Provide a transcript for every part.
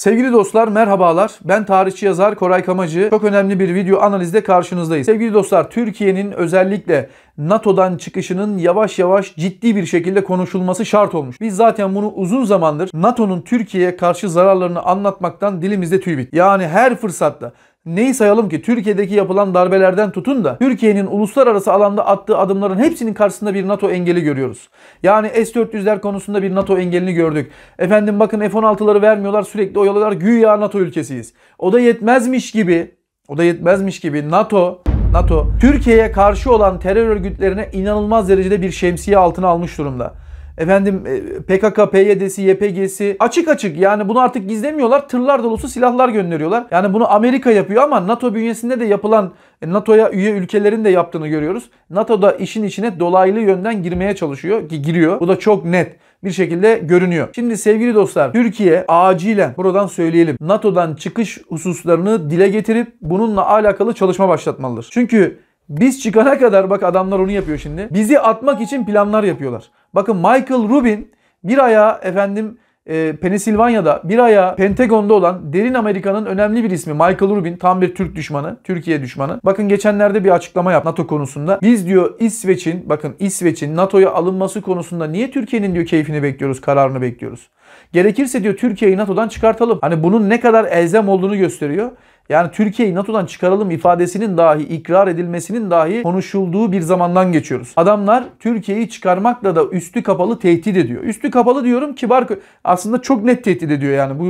Sevgili dostlar merhabalar. Ben tarihçi yazar Koray Kamacı. Çok önemli bir video analizde karşınızdayız. Sevgili dostlar Türkiye'nin özellikle NATO'dan çıkışının yavaş yavaş ciddi bir şekilde konuşulması şart olmuş. Biz zaten bunu uzun zamandır NATO'nun Türkiye'ye karşı zararlarını anlatmaktan dilimizde tüy bit. Yani her fırsatta Neyi sayalım ki Türkiye'deki yapılan darbelerden tutun da Türkiye'nin uluslararası alanda attığı adımların hepsinin karşısında bir NATO engeli görüyoruz. Yani S-400'ler konusunda bir NATO engelini gördük. Efendim bakın F-16'ları vermiyorlar sürekli oyalıyorlar güya NATO ülkesiyiz. O da yetmezmiş gibi o da yetmezmiş gibi NATO NATO Türkiye'ye karşı olan terör örgütlerine inanılmaz derecede bir şemsiye altına almış durumda efendim e, PKK, PYD'si, YPG'si açık açık yani bunu artık gizlemiyorlar. Tırlar dolusu silahlar gönderiyorlar. Yani bunu Amerika yapıyor ama NATO bünyesinde de yapılan e, NATO'ya üye ülkelerin de yaptığını görüyoruz. NATO da işin içine dolaylı yönden girmeye çalışıyor ki giriyor. Bu da çok net bir şekilde görünüyor. Şimdi sevgili dostlar Türkiye acilen buradan söyleyelim. NATO'dan çıkış hususlarını dile getirip bununla alakalı çalışma başlatmalıdır. Çünkü biz çıkana kadar bak adamlar onu yapıyor şimdi. Bizi atmak için planlar yapıyorlar. Bakın Michael Rubin bir ayağı efendim e, Pensilvanya'da bir ayağı Pentagon'da olan derin Amerika'nın önemli bir ismi Michael Rubin tam bir Türk düşmanı, Türkiye düşmanı. Bakın geçenlerde bir açıklama yap NATO konusunda. Biz diyor İsveç'in bakın İsveç'in NATO'ya alınması konusunda niye Türkiye'nin diyor keyfini bekliyoruz, kararını bekliyoruz. Gerekirse diyor Türkiye'yi NATO'dan çıkartalım. Hani bunun ne kadar elzem olduğunu gösteriyor. Yani Türkiye'yi NATO'dan çıkaralım ifadesinin dahi ikrar edilmesinin dahi konuşulduğu bir zamandan geçiyoruz. Adamlar Türkiye'yi çıkarmakla da üstü kapalı tehdit ediyor. Üstü kapalı diyorum kibar aslında çok net tehdit ediyor yani bu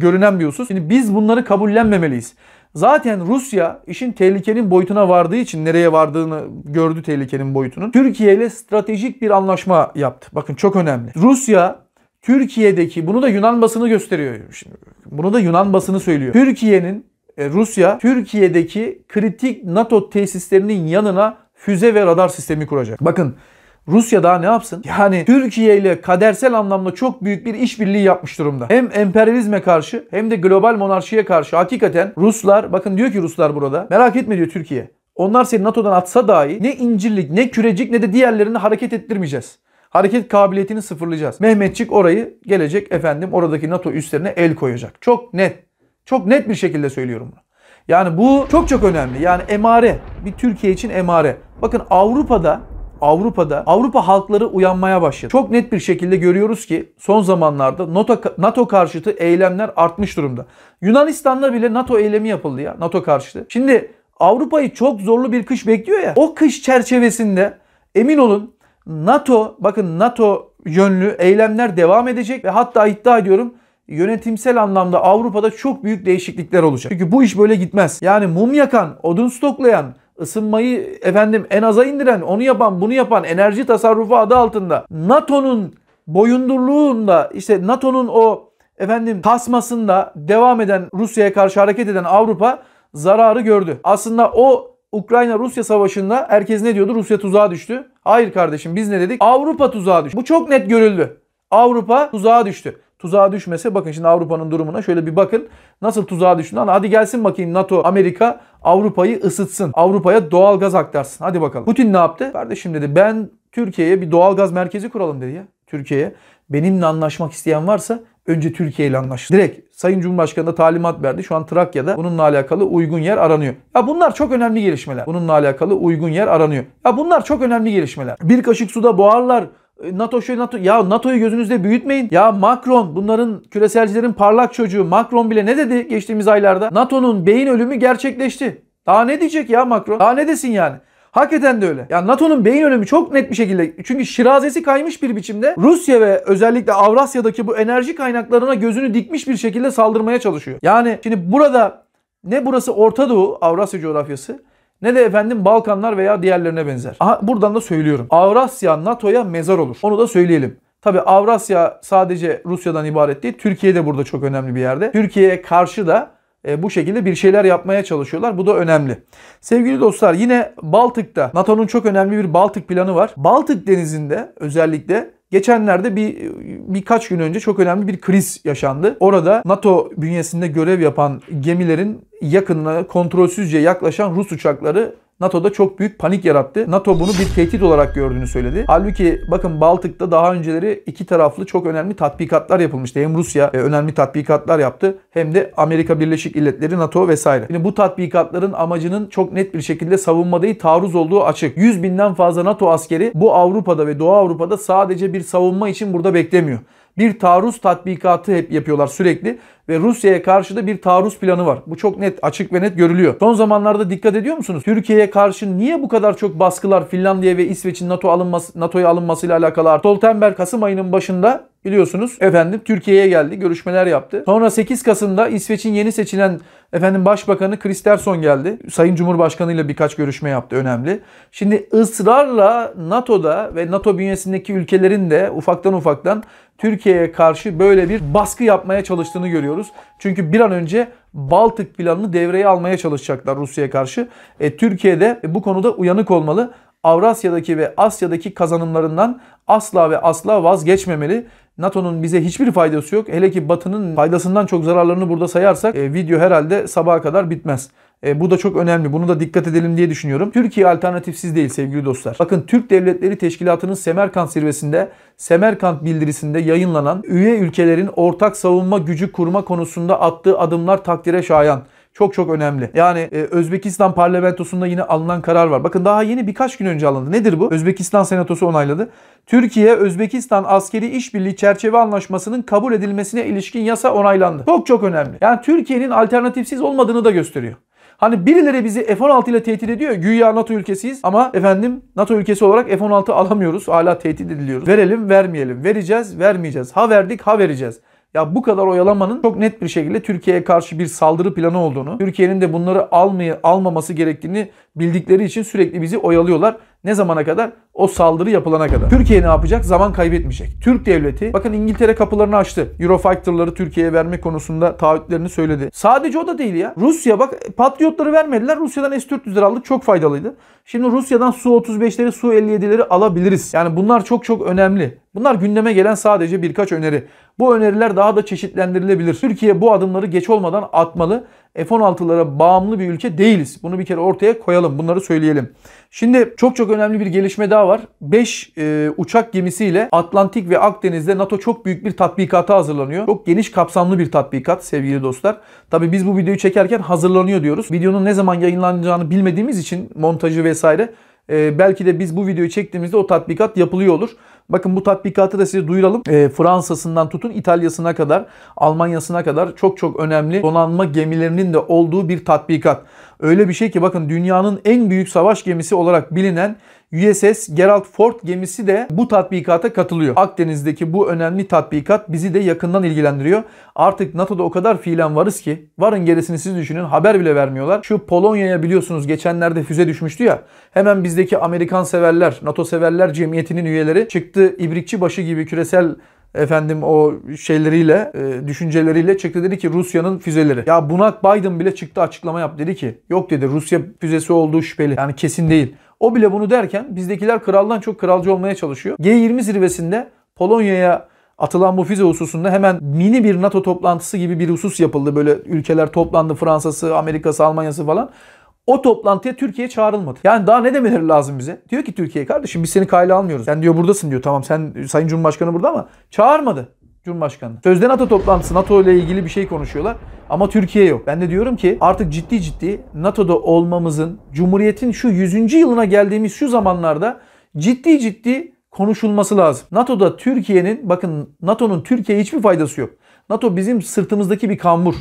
görünen bir husus. Şimdi biz bunları kabullenmemeliyiz. Zaten Rusya işin tehlikenin boyutuna vardığı için nereye vardığını gördü tehlikenin boyutunun. Türkiye ile stratejik bir anlaşma yaptı. Bakın çok önemli. Rusya Türkiye'deki bunu da Yunan basını gösteriyor şimdi. Bunu da Yunan basını söylüyor. Türkiye'nin e, Rusya Türkiye'deki kritik NATO tesislerinin yanına füze ve radar sistemi kuracak. Bakın Rusya daha ne yapsın? Yani Türkiye ile kadersel anlamda çok büyük bir işbirliği yapmış durumda. Hem emperyalizme karşı hem de global monarşiye karşı hakikaten Ruslar bakın diyor ki Ruslar burada merak etme diyor Türkiye. Onlar seni NATO'dan atsa dahi ne incirlik ne kürecik ne de diğerlerini hareket ettirmeyeceğiz. Hareket kabiliyetini sıfırlayacağız. Mehmetçik orayı gelecek efendim oradaki NATO üstlerine el koyacak. Çok net. Çok net bir şekilde söylüyorum bunu. Yani bu çok çok önemli. Yani emare, bir Türkiye için emare. Bakın Avrupa'da Avrupa'da Avrupa halkları uyanmaya başladı. Çok net bir şekilde görüyoruz ki son zamanlarda NATO, NATO karşıtı eylemler artmış durumda. Yunanistan'da bile NATO eylemi yapıldı ya NATO karşıtı. Şimdi Avrupa'yı çok zorlu bir kış bekliyor ya. O kış çerçevesinde emin olun NATO bakın NATO yönlü eylemler devam edecek ve hatta iddia ediyorum yönetimsel anlamda Avrupa'da çok büyük değişiklikler olacak. Çünkü bu iş böyle gitmez. Yani mum yakan, odun stoklayan, ısınmayı efendim en aza indiren, onu yapan, bunu yapan enerji tasarrufu adı altında NATO'nun boyundurluğunda işte NATO'nun o efendim kasmasında devam eden Rusya'ya karşı hareket eden Avrupa zararı gördü. Aslında o Ukrayna-Rusya savaşında herkes ne diyordu? Rusya tuzağa düştü. Hayır kardeşim biz ne dedik? Avrupa tuzağa düştü. Bu çok net görüldü. Avrupa tuzağa düştü tuzağa düşmese bakın şimdi Avrupa'nın durumuna şöyle bir bakın. Nasıl tuzağa düştü lan? Hadi gelsin bakayım NATO, Amerika Avrupa'yı ısıtsın. Avrupa'ya doğal gaz aktarsın. Hadi bakalım. Putin ne yaptı? Kardeşim dedi ben Türkiye'ye bir doğal gaz merkezi kuralım dedi ya. Türkiye'ye. Benimle anlaşmak isteyen varsa önce Türkiye ile anlaştı. Direkt Sayın Cumhurbaşkanı da talimat verdi. Şu an Trakya'da bununla alakalı uygun yer aranıyor. Ya bunlar çok önemli gelişmeler. Bununla alakalı uygun yer aranıyor. Ya bunlar çok önemli gelişmeler. Bir kaşık suda boğarlar e, NATO şöyle NATO ya NATO'yu gözünüzde büyütmeyin. Ya Macron bunların küreselcilerin parlak çocuğu Macron bile ne dedi geçtiğimiz aylarda? NATO'nun beyin ölümü gerçekleşti. Daha ne diyecek ya Macron? Daha ne desin yani? Hakikaten de öyle. Ya NATO'nun beyin ölümü çok net bir şekilde çünkü şirazesi kaymış bir biçimde Rusya ve özellikle Avrasya'daki bu enerji kaynaklarına gözünü dikmiş bir şekilde saldırmaya çalışıyor. Yani şimdi burada ne burası Orta Doğu, Avrasya coğrafyası ne de efendim Balkanlar veya diğerlerine benzer. Aha, buradan da söylüyorum. Avrasya NATO'ya mezar olur. Onu da söyleyelim. Tabi Avrasya sadece Rusya'dan ibaret değil. Türkiye de burada çok önemli bir yerde. Türkiye'ye karşı da e, bu şekilde bir şeyler yapmaya çalışıyorlar. Bu da önemli. Sevgili dostlar yine Baltık'ta NATO'nun çok önemli bir Baltık planı var. Baltık denizinde özellikle geçenlerde bir birkaç gün önce çok önemli bir kriz yaşandı. Orada NATO bünyesinde görev yapan gemilerin yakınına kontrolsüzce yaklaşan Rus uçakları NATO'da çok büyük panik yarattı. NATO bunu bir tehdit olarak gördüğünü söyledi. Halbuki bakın Baltık'ta daha önceleri iki taraflı çok önemli tatbikatlar yapılmıştı. Hem Rusya e, önemli tatbikatlar yaptı hem de Amerika Birleşik Devletleri, NATO vesaire. Şimdi bu tatbikatların amacının çok net bir şekilde savunma değil taarruz olduğu açık. 100 binden fazla NATO askeri bu Avrupa'da ve Doğu Avrupa'da sadece bir savunma için burada beklemiyor bir taarruz tatbikatı hep yapıyorlar sürekli ve Rusya'ya karşı da bir taarruz planı var. Bu çok net, açık ve net görülüyor. Son zamanlarda dikkat ediyor musunuz? Türkiye'ye karşı niye bu kadar çok baskılar Finlandiya ve İsveç'in NATO alınması, NATO'ya alınmasıyla alakalı? Stoltenberg Kasım ayının başında biliyorsunuz efendim Türkiye'ye geldi, görüşmeler yaptı. Sonra 8 Kasım'da İsveç'in yeni seçilen efendim başbakanı Kristersson geldi. Sayın Cumhurbaşkanı ile birkaç görüşme yaptı önemli. Şimdi ısrarla NATO'da ve NATO bünyesindeki ülkelerin de ufaktan ufaktan Türkiye'ye karşı böyle bir baskı yapmaya çalıştığını görüyoruz. Çünkü bir an önce Baltık planını devreye almaya çalışacaklar Rusya'ya karşı. E, Türkiye de e, bu konuda uyanık olmalı. Avrasya'daki ve Asya'daki kazanımlarından asla ve asla vazgeçmemeli. NATO'nun bize hiçbir faydası yok. Hele ki Batı'nın faydasından çok zararlarını burada sayarsak e, video herhalde sabaha kadar bitmez. E, bu da çok önemli. Bunu da dikkat edelim diye düşünüyorum. Türkiye alternatifsiz değil sevgili dostlar. Bakın Türk Devletleri Teşkilatı'nın Semerkant zirvesinde Semerkant bildirisinde yayınlanan üye ülkelerin ortak savunma gücü kurma konusunda attığı adımlar takdire şayan. Çok çok önemli. Yani e, Özbekistan parlamentosunda yine alınan karar var. Bakın daha yeni birkaç gün önce alındı. Nedir bu? Özbekistan senatosu onayladı. Türkiye Özbekistan askeri işbirliği çerçeve anlaşmasının kabul edilmesine ilişkin yasa onaylandı. Çok çok önemli. Yani Türkiye'nin alternatifsiz olmadığını da gösteriyor. Hani birileri bizi F-16 ile tehdit ediyor. Güya NATO ülkesiyiz ama efendim NATO ülkesi olarak F-16 alamıyoruz. Hala tehdit ediliyoruz. Verelim vermeyelim. Vereceğiz vermeyeceğiz. Ha verdik ha vereceğiz. Ya bu kadar oyalamanın çok net bir şekilde Türkiye'ye karşı bir saldırı planı olduğunu, Türkiye'nin de bunları almayı almaması gerektiğini bildikleri için sürekli bizi oyalıyorlar. Ne zamana kadar? o saldırı yapılana kadar. Türkiye ne yapacak? Zaman kaybetmeyecek. Türk devleti bakın İngiltere kapılarını açtı. Eurofighter'ları Türkiye'ye verme konusunda taahhütlerini söyledi. Sadece o da değil ya. Rusya bak Patriot'ları vermediler. Rusya'dan S-400'leri aldık. Çok faydalıydı. Şimdi Rusya'dan Su-35'leri, Su-57'leri alabiliriz. Yani bunlar çok çok önemli. Bunlar gündeme gelen sadece birkaç öneri. Bu öneriler daha da çeşitlendirilebilir. Türkiye bu adımları geç olmadan atmalı F-16'lara bağımlı bir ülke değiliz. Bunu bir kere ortaya koyalım. Bunları söyleyelim. Şimdi çok çok önemli bir gelişme daha var. 5 e, uçak gemisiyle Atlantik ve Akdeniz'de NATO çok büyük bir tatbikata hazırlanıyor. Çok geniş kapsamlı bir tatbikat sevgili dostlar. Tabii biz bu videoyu çekerken hazırlanıyor diyoruz. Videonun ne zaman yayınlanacağını bilmediğimiz için montajı vesaire e, belki de biz bu videoyu çektiğimizde o tatbikat yapılıyor olur. Bakın bu tatbikatı da size duyuralım. E, Fransa'sından tutun İtalya'sına kadar, Almanya'sına kadar çok çok önemli donanma gemilerinin de olduğu bir tatbikat. Öyle bir şey ki bakın dünyanın en büyük savaş gemisi olarak bilinen USS Gerald Ford gemisi de bu tatbikata katılıyor. Akdeniz'deki bu önemli tatbikat bizi de yakından ilgilendiriyor. Artık NATO'da o kadar fiilen varız ki varın gerisini siz düşünün haber bile vermiyorlar. Şu Polonya'ya biliyorsunuz geçenlerde füze düşmüştü ya hemen bizdeki Amerikan severler, NATO severler cemiyetinin üyeleri çıktı ibrikçi başı gibi küresel efendim o şeyleriyle, e, düşünceleriyle çıktı dedi ki Rusya'nın füzeleri. Ya Bunak Biden bile çıktı açıklama yap dedi ki yok dedi Rusya füzesi olduğu şüpheli. Yani kesin değil. O bile bunu derken bizdekiler kraldan çok kralcı olmaya çalışıyor. G20 zirvesinde Polonya'ya atılan bu füze hususunda hemen mini bir NATO toplantısı gibi bir husus yapıldı. Böyle ülkeler toplandı Fransa'sı, Amerika'sı, Almanya'sı falan. O toplantıya Türkiye çağrılmadı. Yani daha ne demeleri lazım bize? Diyor ki Türkiye kardeşim biz seni kayla almıyoruz. Sen diyor buradasın diyor. Tamam sen Sayın Cumhurbaşkanı burada ama çağırmadı. Cumhurbaşkanı. Sözde NATO toplantısı NATO ile ilgili bir şey konuşuyorlar ama Türkiye yok. Ben de diyorum ki artık ciddi ciddi NATO'da olmamızın Cumhuriyet'in şu 100. yılına geldiğimiz şu zamanlarda ciddi ciddi konuşulması lazım. NATO'da Türkiye'nin bakın NATO'nun Türkiye'ye hiçbir faydası yok. NATO bizim sırtımızdaki bir kambur.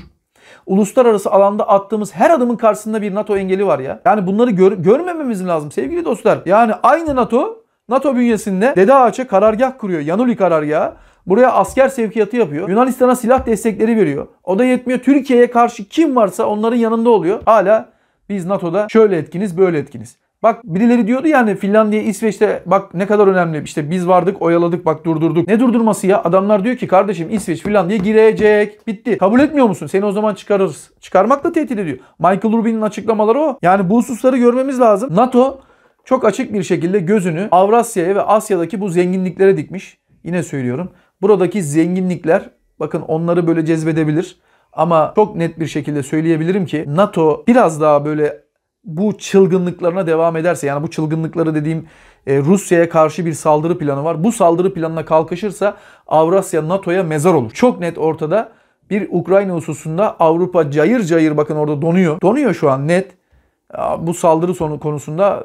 Uluslararası alanda attığımız her adımın karşısında bir NATO engeli var ya. Yani bunları gör, görmememiz lazım sevgili dostlar. Yani aynı NATO NATO bünyesinde Dede Ağaç'a karargah kuruyor. Yanuli karargahı. Buraya asker sevkiyatı yapıyor. Yunanistan'a silah destekleri veriyor. O da yetmiyor. Türkiye'ye karşı kim varsa onların yanında oluyor. Hala biz NATO'da şöyle etkiniz böyle etkiniz. Bak birileri diyordu yani Finlandiya, İsveç'te bak ne kadar önemli. işte biz vardık, oyaladık, bak durdurduk. Ne durdurması ya? Adamlar diyor ki kardeşim İsveç, Finlandiya girecek. Bitti. Kabul etmiyor musun? Seni o zaman çıkarırız. Çıkarmakla tehdit ediyor. Michael Rubin'in açıklamaları o. Yani bu hususları görmemiz lazım. NATO çok açık bir şekilde gözünü Avrasya'ya ve Asya'daki bu zenginliklere dikmiş. Yine söylüyorum. Buradaki zenginlikler bakın onları böyle cezbedebilir. Ama çok net bir şekilde söyleyebilirim ki NATO biraz daha böyle bu çılgınlıklarına devam ederse yani bu çılgınlıkları dediğim e, Rusya'ya karşı bir saldırı planı var. Bu saldırı planına kalkışırsa Avrasya NATO'ya mezar olur. Çok net ortada bir Ukrayna hususunda Avrupa cayır cayır bakın orada donuyor. Donuyor şu an net. Bu saldırı sonu konusunda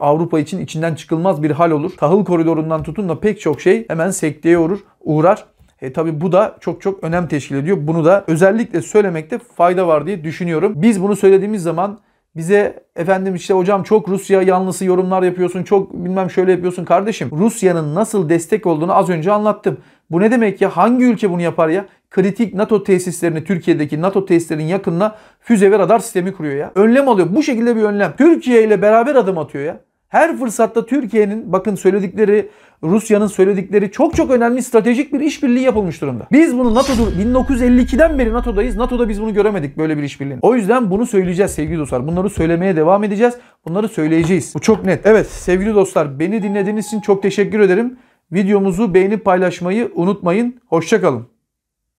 Avrupa için içinden çıkılmaz bir hal olur. Tahıl koridorundan tutun da pek çok şey hemen sekteye uğrar. uğrar. E tabi bu da çok çok önem teşkil ediyor. Bunu da özellikle söylemekte fayda var diye düşünüyorum. Biz bunu söylediğimiz zaman bize efendim işte hocam çok Rusya yanlısı yorumlar yapıyorsun, çok bilmem şöyle yapıyorsun kardeşim. Rusya'nın nasıl destek olduğunu az önce anlattım. Bu ne demek ya? Hangi ülke bunu yapar ya? Kritik NATO tesislerini, Türkiye'deki NATO tesislerinin yakınına füze ve radar sistemi kuruyor ya. Önlem alıyor. Bu şekilde bir önlem. Türkiye ile beraber adım atıyor ya. Her fırsatta Türkiye'nin bakın söyledikleri, Rusya'nın söyledikleri çok çok önemli stratejik bir işbirliği yapılmış durumda. Biz bunu NATO'da 1952'den beri NATO'dayız. NATO'da biz bunu göremedik böyle bir işbirliğini. O yüzden bunu söyleyeceğiz sevgili dostlar. Bunları söylemeye devam edeceğiz. Bunları söyleyeceğiz. Bu çok net. Evet sevgili dostlar beni dinlediğiniz için çok teşekkür ederim. Videomuzu beğenip paylaşmayı unutmayın. Hoşçakalın.